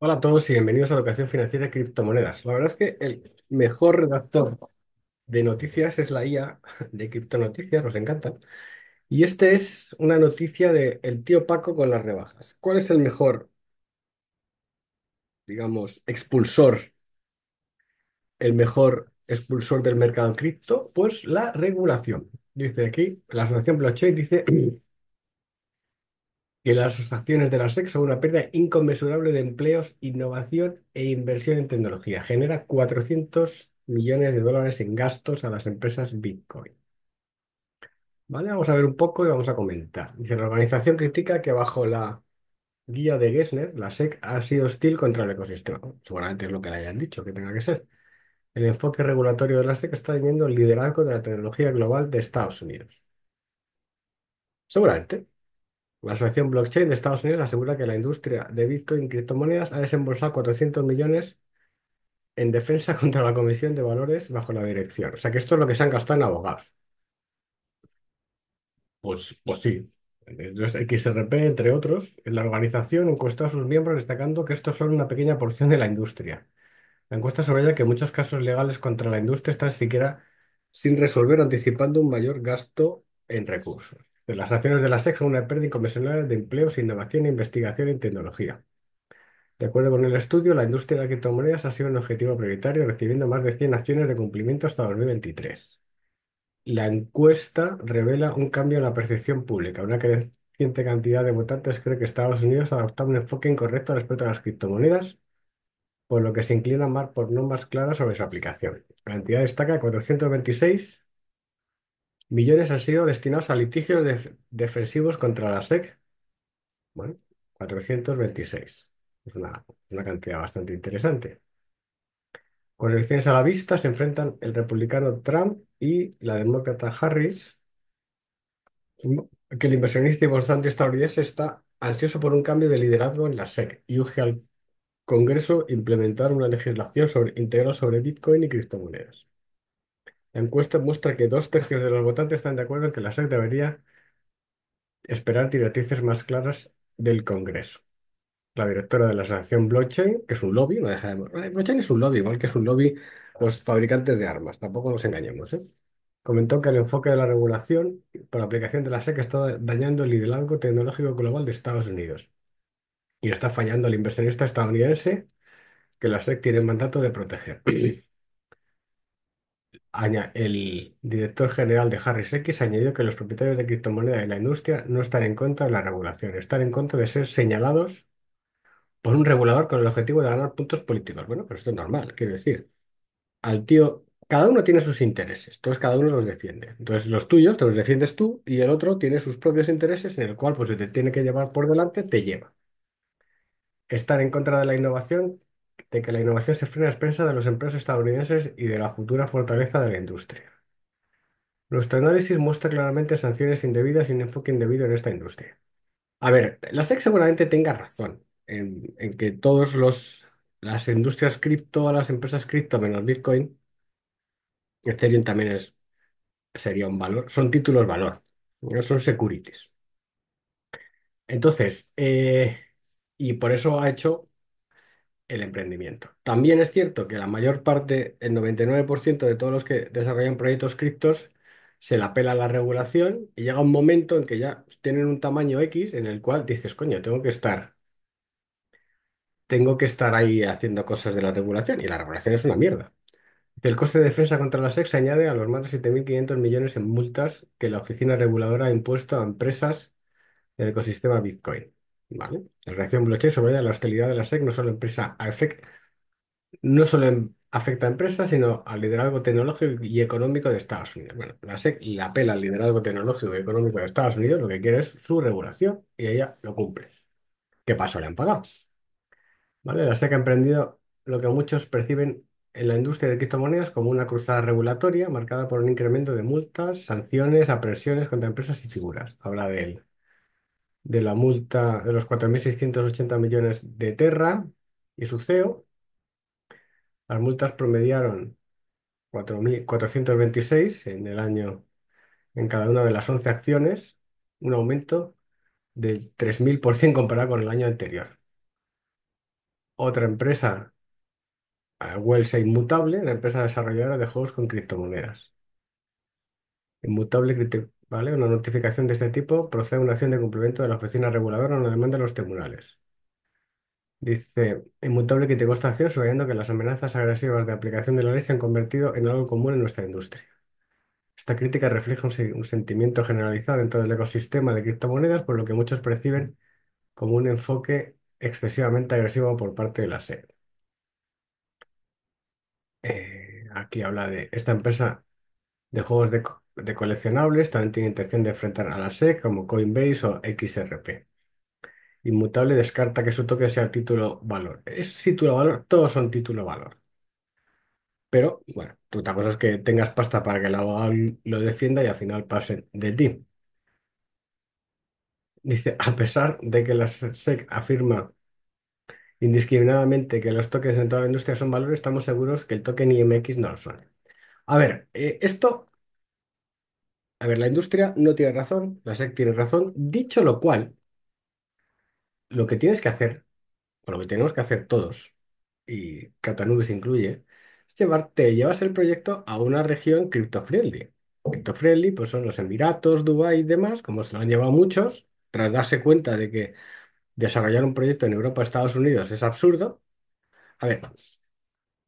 Hola a todos y bienvenidos a Educación Financiera y Criptomonedas. La verdad es que el mejor redactor de noticias es la IA de Criptonoticias, nos encanta. Y este es una noticia de el tío Paco con las rebajas. ¿Cuál es el mejor, digamos, expulsor, el mejor expulsor del mercado en cripto? Pues la regulación. Dice aquí, la Asociación Blockchain dice que las acciones de la SEC son una pérdida inconmensurable de empleos, innovación e inversión en tecnología. Genera 400 millones de dólares en gastos a las empresas Bitcoin. ¿Vale? Vamos a ver un poco y vamos a comentar. Dice, la organización critica que bajo la guía de Gessner, la SEC ha sido hostil contra el ecosistema. Seguramente es lo que le hayan dicho, que tenga que ser. El enfoque regulatorio de la SEC está teniendo el liderazgo de la tecnología global de Estados Unidos. Seguramente. La Asociación Blockchain de Estados Unidos asegura que la industria de Bitcoin y criptomonedas ha desembolsado 400 millones en defensa contra la Comisión de Valores bajo la dirección. O sea, que esto es lo que se han gastado en abogados. Pues, pues sí. XRP, entre otros, en la organización encuestó a sus miembros destacando que esto es solo una pequeña porción de la industria. La encuesta sobre ella que muchos casos legales contra la industria están siquiera sin resolver, anticipando un mayor gasto en recursos de las acciones de la SEC una pérdida inconvencional de empleos, innovación, investigación en tecnología. De acuerdo con el estudio, la industria de las criptomonedas ha sido un objetivo prioritario, recibiendo más de 100 acciones de cumplimiento hasta 2023. La encuesta revela un cambio en la percepción pública. Una creciente cantidad de votantes cree que Estados Unidos ha adoptado un enfoque incorrecto respecto a las criptomonedas, por lo que se inclina más por normas claras sobre su aplicación. La cantidad destaca 426 Millones han sido destinados a litigios defensivos contra la SEC. Bueno, 426. Es una, cantidad bastante interesante. Con elecciones a la vista se enfrentan el republicano Trump y la demócrata Harris, que el inversionista y estadounidense está ansioso por un cambio de liderazgo en la SEC y urge al Congreso implementar una legislación integral sobre Bitcoin y criptomonedas. La encuesta muestra que dos tercios de los votantes están de acuerdo en que la SEC debería esperar directrices más claras del Congreso. La directora de la Asociación Blockchain, que es un lobby, no deja de... Eh, Blockchain es un lobby, igual que es un lobby los fabricantes de armas, tampoco nos engañemos, ¿eh? Comentó que el enfoque de la regulación por aplicación de la SEC está dañando el liderazgo tecnológico global de Estados Unidos y está fallando al inversionista estadounidense que la SEC tiene el mandato de proteger el director general de Harris X añadió que los propietarios de criptomonedas y la industria no están en contra de la regulación, están en contra de ser señalados por un regulador con el objetivo de ganar puntos políticos. Bueno, pero esto es normal, quiero decir. Al tío, cada uno tiene sus intereses, entonces cada uno los defiende. Entonces los tuyos te los defiendes tú y el otro tiene sus propios intereses en el cual pues si te tiene que llevar por delante, te lleva. Estar en contra de la innovación de que la innovación se frena a expensas de los empresas estadounidenses y de la futura fortaleza de la industria. Nuestro análisis muestra claramente sanciones indebidas y un enfoque indebido en esta industria. A ver, la SEC seguramente tenga razón en, que todos los las industrias cripto, las empresas cripto menos Bitcoin, Ethereum también es, sería un valor, son títulos valor, no son securities. Entonces, eh, y por eso ha hecho el emprendimiento. También es cierto que la mayor parte, el 99% de todos los que desarrollan proyectos criptos, se la pela la regulación y llega un momento en que ya tienen un tamaño X en el cual dices, coño, tengo que estar, tengo que estar ahí haciendo cosas de la regulación y la regulación es una mierda. El coste de defensa contra la SEC se añade a los más de 7.500 millones en multas que la Oficina Reguladora ha impuesto a empresas del ecosistema Bitcoin. La reacción blockchain sobre la hostilidad de la SEC no solo, empresa e no solo em, afecta a empresas, sino al liderazgo tecnológico y económico de Estados Unidos. Bueno, la SEC le apela al liderazgo tecnológico y económico de Estados Unidos, lo que quiere es su regulación y ella lo cumple. ¿Qué pasó? le han pagado? ¿Vale? La SEC ha emprendido lo que muchos perciben en la industria de criptomonedas como una cruzada regulatoria marcada por un incremento de multas, sanciones, apresiones contra empresas y figuras. Habla de él de la multa de los 4.680 millones de Terra y su CEO. Las multas promediaron 4.426 en el año en cada una de las 11 acciones, un aumento del 3.000% comparado con el año anterior. Otra empresa, Wells e Inmutable, la empresa desarrolladora de juegos con criptomonedas. Inmutable una notificación de este tipo procede a una acción de cumplimiento de la oficina reguladora o una demanda de los tribunales. Dice, inmutable que te consta acción, subrayando que las amenazas agresivas de aplicación de la ley se han convertido en algo común en nuestra industria. Esta crítica refleja un, sentimiento generalizado en todo el ecosistema de criptomonedas, por lo que muchos perciben como un enfoque excesivamente agresivo por parte de la sede. Eh, aquí habla de esta empresa de juegos de, de coleccionables también tiene intención de enfrentar a la SEC como Coinbase o XRP. Inmutable descarta que su token sea título valor. Es título valor, todos son título valor. Pero bueno, tú te cosa es que tengas pasta para que el abogado lo defienda y al final pase de ti. Dice, a pesar de que la SEC afirma indiscriminadamente que los tokens en toda la industria son valores, estamos seguros que el token IMX no lo son. A ver, eh, esto a ver, la industria no tiene razón, la SEC tiene razón. Dicho lo cual, lo que tienes que hacer, o lo que tenemos que hacer todos, y Catanubes incluye, es llevarte, llevas el proyecto a una región cripto-friendly. friendly pues son los Emiratos, Dubái y demás, como se lo han llevado muchos, tras darse cuenta de que desarrollar un proyecto en Europa o Estados Unidos es absurdo. A ver,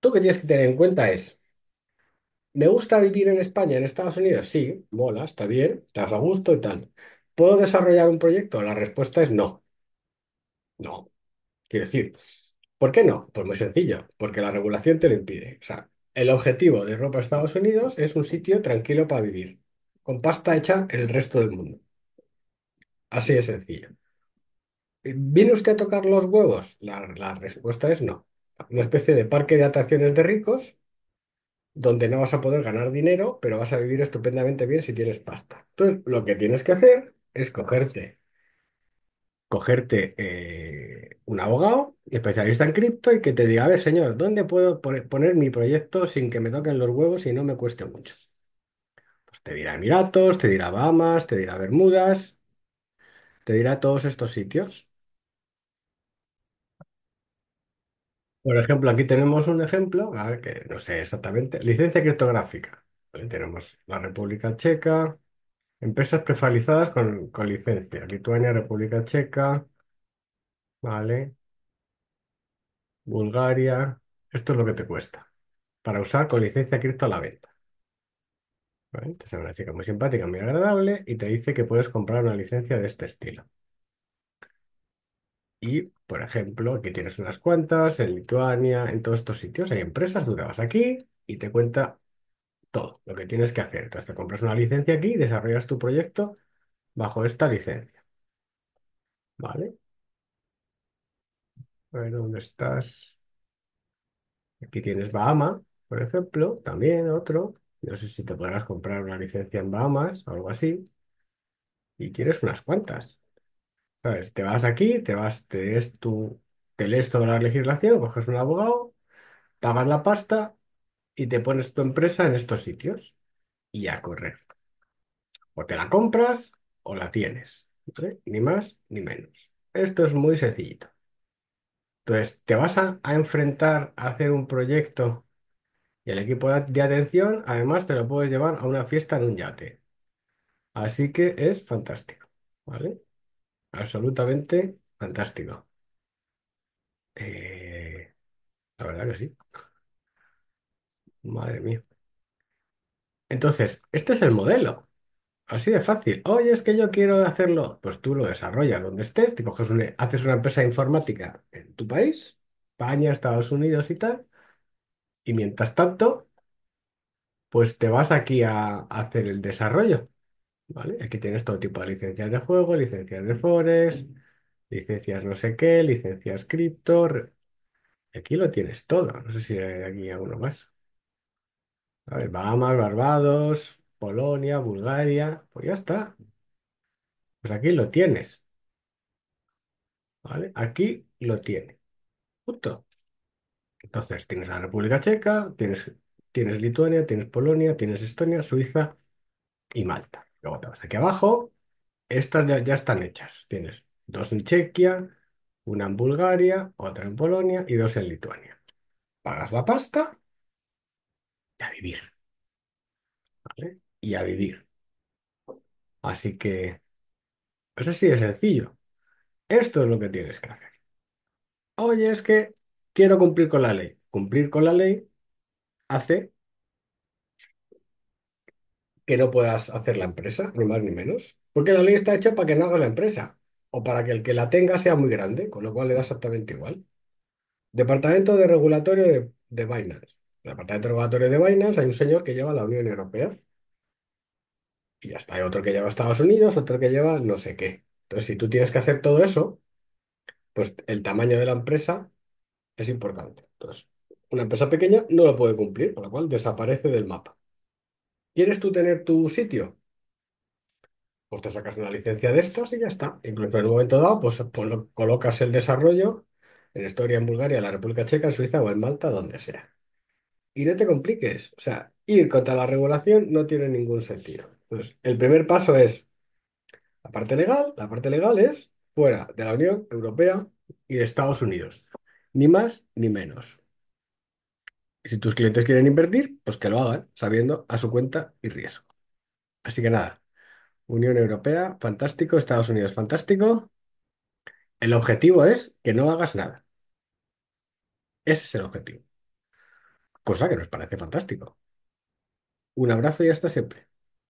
tú que tienes que tener en cuenta es ¿Me gusta vivir en España, en Estados Unidos? Sí, mola, está bien, te a gusto y tal. ¿Puedo desarrollar un proyecto? La respuesta es no, no. Quiero decir, ¿por qué no? Pues muy sencillo, porque la regulación te lo impide. O sea, el objetivo de Europa Estados Unidos es un sitio tranquilo para vivir, con pasta hecha en el resto del mundo. Así de sencillo. ¿Viene usted a tocar los huevos? La, la respuesta es no. Una especie de parque de atracciones de ricos donde no vas a poder ganar dinero, pero vas a vivir estupendamente bien si tienes pasta. Entonces, lo que tienes que hacer es cogerte, cogerte eh, un abogado especialista en cripto y que te diga, a ver, señor, ¿dónde puedo poner mi proyecto sin que me toquen los huevos y no me cueste mucho? Pues te dirá Emiratos, te dirá Bahamas, te dirá Bermudas, te dirá todos estos sitios. Por ejemplo, aquí tenemos un ejemplo, que no sé exactamente, licencia criptográfica. Tenemos la República Checa, empresas prefalizadas con, licencia, Lituania, República Checa, ¿vale? Bulgaria. Esto es lo que te cuesta para usar con licencia cripto a la venta. ¿vale? Te una chica muy simpática, muy agradable y te dice que puedes comprar una licencia de este estilo. Y, por ejemplo, aquí tienes unas cuantas, en Lituania, en todos estos sitios hay empresas, tú te vas aquí y te cuenta todo lo que tienes que hacer. Entonces te compras una licencia aquí y desarrollas tu proyecto bajo esta licencia. ¿Vale? A ver, ¿dónde estás? Aquí tienes Bahama, por ejemplo, también otro. No sé si te podrás comprar una licencia en Bahamas o algo así. Y tienes unas cuantas. Te vas aquí, te vas, te lees tu, toda la legislación, coges un abogado, pagas la pasta y te pones tu empresa en estos sitios y a correr. O te la compras o la tienes, Ni más ni menos. Esto es muy sencillito. Entonces, te vas a, enfrentar a hacer un proyecto y el equipo de, de atención, además, te lo puedes llevar a una fiesta en un yate. Así que es fantástico, ¿vale? Absolutamente fantástico. Eh, la verdad que sí. Madre mía. Entonces, este es el modelo. Así de fácil. Oye, es que yo quiero hacerlo. Pues tú lo desarrollas donde estés, te coges una- haces una empresa informática en tu país, España, Estados Unidos y tal, y mientras tanto, pues te vas aquí a hacer el desarrollo. Aquí tienes todo tipo de licencias de juego, licencias de forest, licencias no sé qué, licencias cripto. Aquí lo tienes todo. No sé si hay aquí alguno más. A ver, Bahamas, Barbados, Polonia, Bulgaria. Pues ya está. Pues aquí lo tienes, ¿vale? Aquí lo tienes. Entonces, tienes la República Checa, tienes, tienes Lituania, tienes Polonia, tienes Estonia, Suiza y Malta. Luego te vas aquí abajo. Estas ya, están hechas. Tienes dos en Chequia, una en Bulgaria, otra en Polonia y dos en Lituania. Pagas la pasta y a vivir. ¿vale? Y a vivir. Así que eso pues así es sencillo. Esto es lo que tienes que hacer. Oye, es que quiero cumplir con la ley. Cumplir con la ley hace que no puedas hacer la empresa, ni más ni menos. Porque la ley está hecha para que no hagas la empresa o para que el que la tenga sea muy grande, con lo cual le da exactamente igual. Departamento de Regulatorio de, de Binance. Departamento de Regulatorio de Binance hay un señor que lleva la Unión Europea. Y ya está. Hay otro que lleva Estados Unidos, otro que lleva no sé qué. Entonces, si tú tienes que hacer todo eso, pues el tamaño de la empresa es importante. Entonces, una empresa pequeña no lo puede cumplir, con lo cual desaparece del mapa. ¿Quieres tú tener tu sitio? Pues te sacas una licencia de estas y ya está. Incluso en un momento dado, pues colocas el desarrollo en historia, en Bulgaria, en la República Checa, en Suiza o en Malta, donde sea. Y no te compliques. O sea, ir contra la regulación no tiene ningún sentido. Entonces, el primer paso es la parte legal. La parte legal es fuera de la Unión Europea y Estados Unidos. Ni más ni menos. Si tus clientes quieren invertir, pues que lo hagan, sabiendo a su cuenta y riesgo. Así que nada, Unión Europea, fantástico, Estados Unidos, fantástico. El objetivo es que no hagas nada. Ese es el objetivo. Cosa que nos parece fantástico. Un abrazo y hasta siempre.